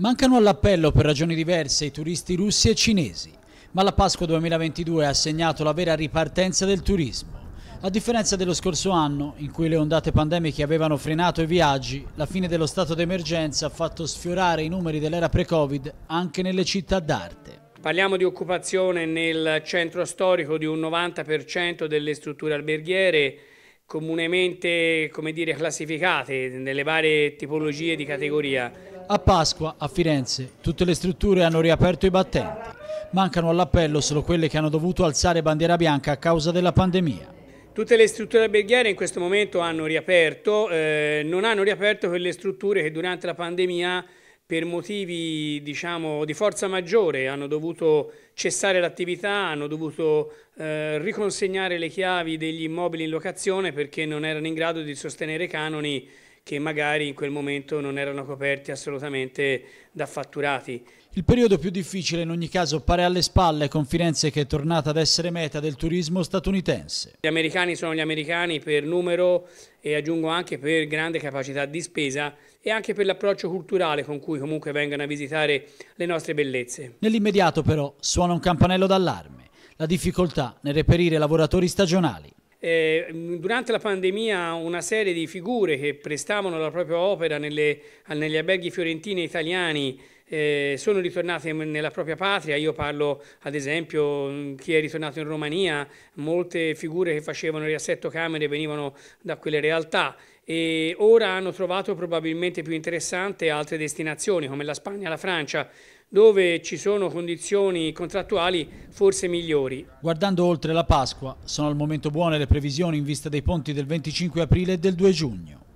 Mancano all'appello per ragioni diverse i turisti russi e cinesi, ma la Pasqua 2022 ha segnato la vera ripartenza del turismo. A differenza dello scorso anno, in cui le ondate pandemiche avevano frenato i viaggi, la fine dello stato d'emergenza ha fatto sfiorare i numeri dell'era pre-Covid anche nelle città d'arte. Parliamo di occupazione nel centro storico di un 90% delle strutture alberghiere, comunemente dire, classificate nelle varie tipologie di categoria. A Pasqua, a Firenze, tutte le strutture hanno riaperto i battenti. Mancano all'appello solo quelle che hanno dovuto alzare bandiera bianca a causa della pandemia. Tutte le strutture alberghiere in questo momento hanno riaperto, eh, non hanno riaperto quelle strutture che durante la pandemia per motivi diciamo, di forza maggiore hanno dovuto cessare l'attività, hanno dovuto eh, riconsegnare le chiavi degli immobili in locazione perché non erano in grado di sostenere canoni che magari in quel momento non erano coperti assolutamente da fatturati. Il periodo più difficile in ogni caso pare alle spalle con Firenze che è tornata ad essere meta del turismo statunitense. Gli americani sono gli americani per numero e aggiungo anche per grande capacità di spesa e anche per l'approccio culturale con cui comunque vengono a visitare le nostre bellezze. Nell'immediato però suona un campanello d'allarme, la difficoltà nel reperire lavoratori stagionali. Eh, durante la pandemia una serie di figure che prestavano la propria opera nelle, negli alberghi fiorentini e italiani eh, sono ritornate nella propria patria, io parlo ad esempio chi è ritornato in Romania, molte figure che facevano il riassetto camere venivano da quelle realtà e ora hanno trovato probabilmente più interessante altre destinazioni come la Spagna e la Francia dove ci sono condizioni contrattuali forse migliori. Guardando oltre la Pasqua, sono al momento buone le previsioni in vista dei ponti del 25 aprile e del 2 giugno.